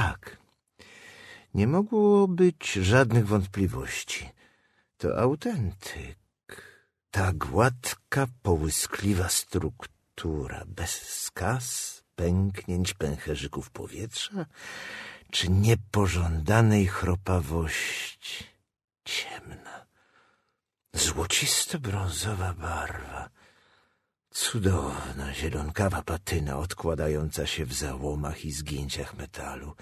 Tak. Nie mogło być żadnych wątpliwości. To autentyk. Ta gładka, połyskliwa struktura, bez skaz, pęknięć, pęcherzyków powietrza, czy niepożądanej chropawości. Ciemna, złocisto-brązowa barwa — Cudowna, zielonkawa patyna odkładająca się w załomach i zgięciach metalu.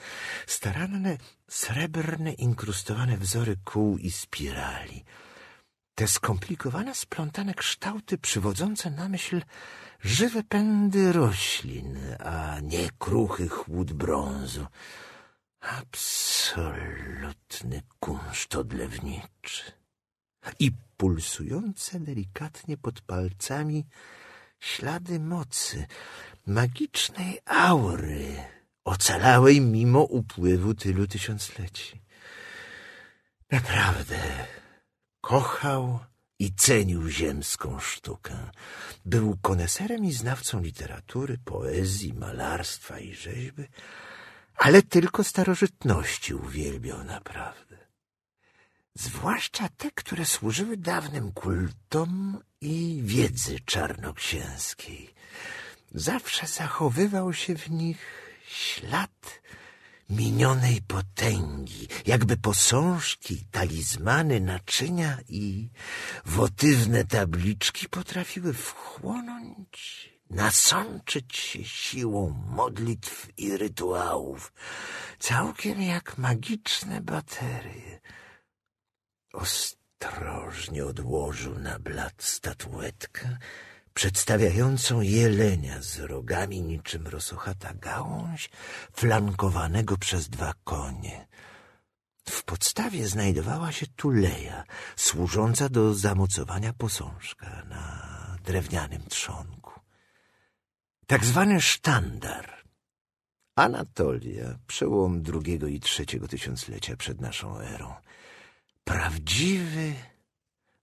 Staranne, srebrne, inkrustowane wzory kół i spirali. Te skomplikowane, splątane kształty przywodzące na myśl żywe pędy roślin, a nie kruchy chłód brązu. Absolutny kunszt odlewniczy. I pulsujące delikatnie pod palcami Ślady mocy, magicznej aury, ocalałej mimo upływu tylu tysiącleci. Naprawdę kochał i cenił ziemską sztukę. Był koneserem i znawcą literatury, poezji, malarstwa i rzeźby, ale tylko starożytności uwielbiał naprawdę zwłaszcza te, które służyły dawnym kultom i wiedzy czarnoksięskiej. Zawsze zachowywał się w nich ślad minionej potęgi, jakby posążki, talizmany, naczynia i wotywne tabliczki potrafiły wchłonąć, nasączyć się siłą modlitw i rytuałów, całkiem jak magiczne baterie — Ostrożnie odłożył na blat statuetkę przedstawiającą jelenia z rogami niczym rosochata gałąź, flankowanego przez dwa konie. W podstawie znajdowała się tuleja, służąca do zamocowania posążka na drewnianym trzonku. Tak zwany sztandar. Anatolia, przełom drugiego i trzeciego tysiąclecia przed naszą erą. Prawdziwy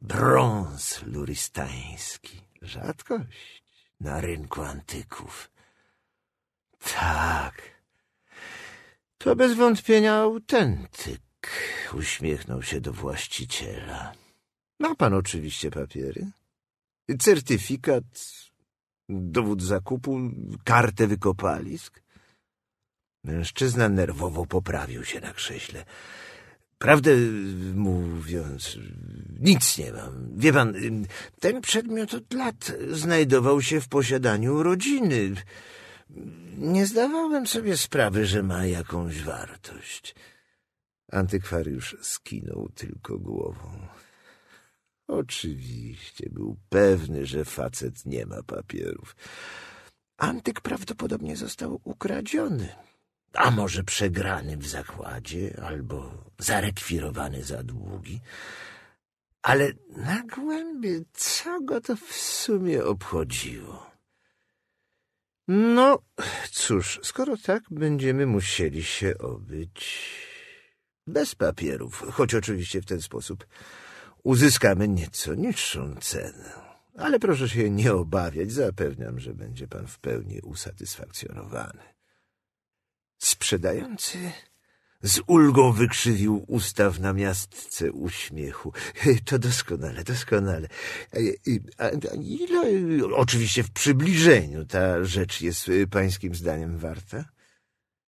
brąz lurystański. Rzadkość na rynku antyków. Tak. To bez wątpienia autentyk, uśmiechnął się do właściciela. Ma pan oczywiście papiery. Certyfikat, dowód zakupu, kartę wykopalisk. Mężczyzna nerwowo poprawił się na krześle. Prawdę mówiąc, nic nie mam. Wie pan, ten przedmiot od lat znajdował się w posiadaniu rodziny. Nie zdawałem sobie sprawy, że ma jakąś wartość. Antykwariusz skinął tylko głową. Oczywiście był pewny, że facet nie ma papierów. Antyk prawdopodobnie został ukradziony a może przegrany w zakładzie albo zarekwirowany za długi. Ale na głębi co go to w sumie obchodziło? No, cóż, skoro tak, będziemy musieli się obyć bez papierów, choć oczywiście w ten sposób uzyskamy nieco niższą cenę. Ale proszę się nie obawiać, zapewniam, że będzie pan w pełni usatysfakcjonowany. Sprzedający z ulgą wykrzywił usta w namiastce uśmiechu. To doskonale, doskonale. E, a, a ile, oczywiście w przybliżeniu ta rzecz jest e, pańskim zdaniem warta?